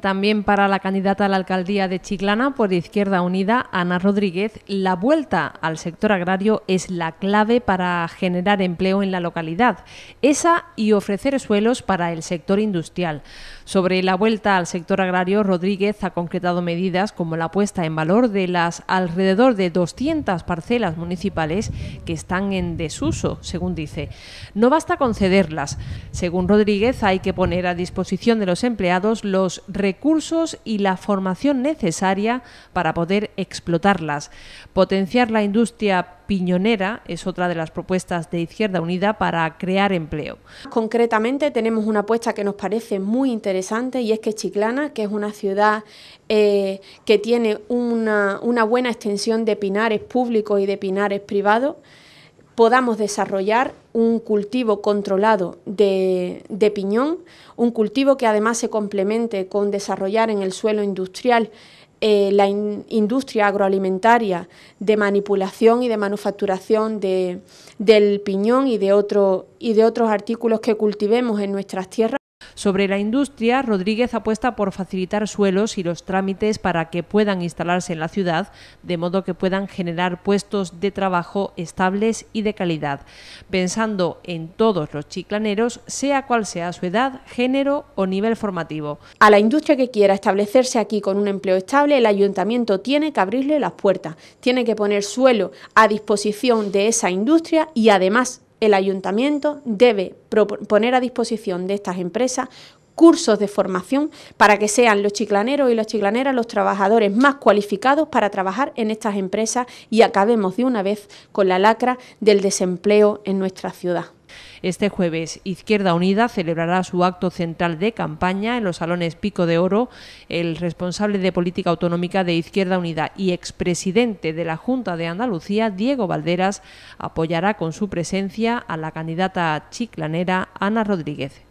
También para la candidata a la alcaldía de Chiclana por Izquierda Unida, Ana Rodríguez, la vuelta al sector agrario es la clave para generar empleo en la localidad. Esa y ofrecer suelos para el sector industrial. Sobre la vuelta al sector agrario, Rodríguez ha concretado medidas como la puesta en valor de las alrededor de 200 parcelas municipales que están en desuso, según dice. No basta concederlas. Según Rodríguez, hay que poner a disposición de los empleados los recursos y la formación necesaria para poder explotarlas. Potenciar la industria piñonera es otra de las propuestas de Izquierda Unida para crear empleo. Concretamente tenemos una apuesta que nos parece muy interesante y es que Chiclana, que es una ciudad eh, que tiene una buena extensión de pinares públicos y de pinares privados, podamos desarrollar un cultivo controlado de, piñón, un cultivo que además se complemente con desarrollar en el suelo industrial eh, la industria agroalimentaria de manipulación y de manufacturación del piñón y de, y de otros artículos que cultivemos en nuestras tierras. Sobre la industria, Rodríguez apuesta por facilitar suelos y los trámites para que puedan instalarse en la ciudad, de modo que puedan generar puestos de trabajo estables y de calidad, pensando en todos los chiclaneros, sea cual sea su edad, género o nivel formativo. A la industria que quiera establecerse aquí con un empleo estable, el ayuntamiento tiene que abrirle las puertas, tiene que poner suelo a disposición de esa industria y además el ayuntamiento debe poner a disposición de estas empresas cursos de formación para que sean los chiclaneros y las chiclaneras los trabajadores más cualificados para trabajar en estas empresas y acabemos de una vez con la lacra del desempleo en nuestra ciudad. Este jueves, Izquierda Unida celebrará su acto central de campaña en los salones Pico de Oro. El responsable de política autonómica de Izquierda Unida y expresidente de la Junta de Andalucía, Diego Valderas, apoyará con su presencia a la candidata chiclanera Ana Rodríguez.